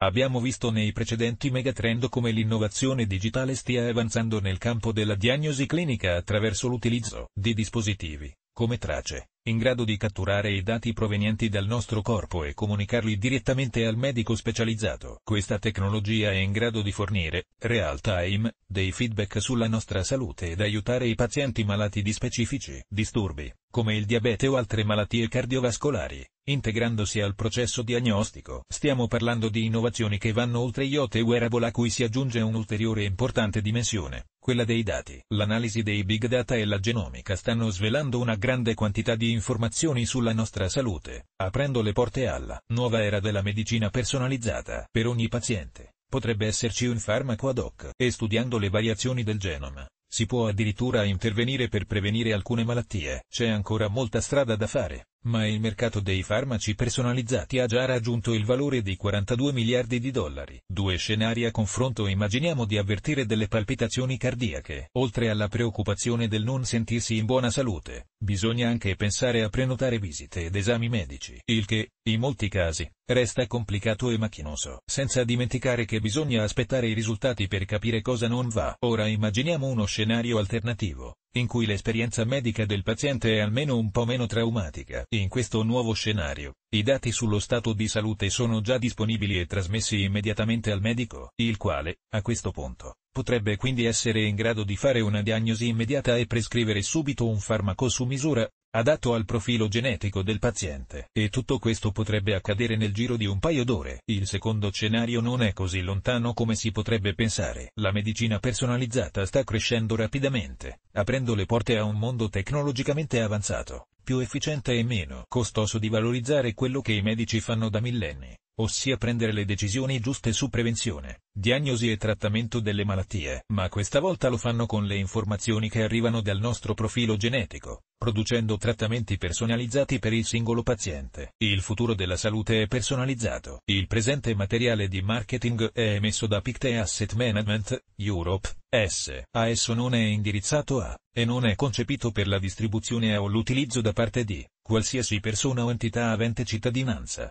Abbiamo visto nei precedenti megatrend come l'innovazione digitale stia avanzando nel campo della diagnosi clinica attraverso l'utilizzo di dispositivi, come tracce, in grado di catturare i dati provenienti dal nostro corpo e comunicarli direttamente al medico specializzato. Questa tecnologia è in grado di fornire, real time, dei feedback sulla nostra salute ed aiutare i pazienti malati di specifici disturbi come il diabete o altre malattie cardiovascolari, integrandosi al processo diagnostico. Stiamo parlando di innovazioni che vanno oltre IoT e wearable a cui si aggiunge un'ulteriore importante dimensione, quella dei dati. L'analisi dei big data e la genomica stanno svelando una grande quantità di informazioni sulla nostra salute, aprendo le porte alla nuova era della medicina personalizzata. Per ogni paziente, potrebbe esserci un farmaco ad hoc, e studiando le variazioni del genoma si può addirittura intervenire per prevenire alcune malattie. C'è ancora molta strada da fare. Ma il mercato dei farmaci personalizzati ha già raggiunto il valore di 42 miliardi di dollari. Due scenari a confronto immaginiamo di avvertire delle palpitazioni cardiache. Oltre alla preoccupazione del non sentirsi in buona salute, bisogna anche pensare a prenotare visite ed esami medici, il che, in molti casi, resta complicato e macchinoso, senza dimenticare che bisogna aspettare i risultati per capire cosa non va. Ora immaginiamo uno scenario alternativo, in cui l'esperienza medica del paziente è almeno un po' meno traumatica. In questo nuovo scenario, i dati sullo stato di salute sono già disponibili e trasmessi immediatamente al medico, il quale, a questo punto, potrebbe quindi essere in grado di fare una diagnosi immediata e prescrivere subito un farmaco su misura, adatto al profilo genetico del paziente. E tutto questo potrebbe accadere nel giro di un paio d'ore. Il secondo scenario non è così lontano come si potrebbe pensare. La medicina personalizzata sta crescendo rapidamente, aprendo le porte a un mondo tecnologicamente avanzato, più efficiente e meno costoso di valorizzare quello che i medici fanno da millenni ossia prendere le decisioni giuste su prevenzione, diagnosi e trattamento delle malattie, ma questa volta lo fanno con le informazioni che arrivano dal nostro profilo genetico, producendo trattamenti personalizzati per il singolo paziente. Il futuro della salute è personalizzato. Il presente materiale di marketing è emesso da Pictet Asset Management, Europe, S. A esso non è indirizzato a, e non è concepito per la distribuzione o l'utilizzo da parte di, qualsiasi persona o entità avente cittadinanza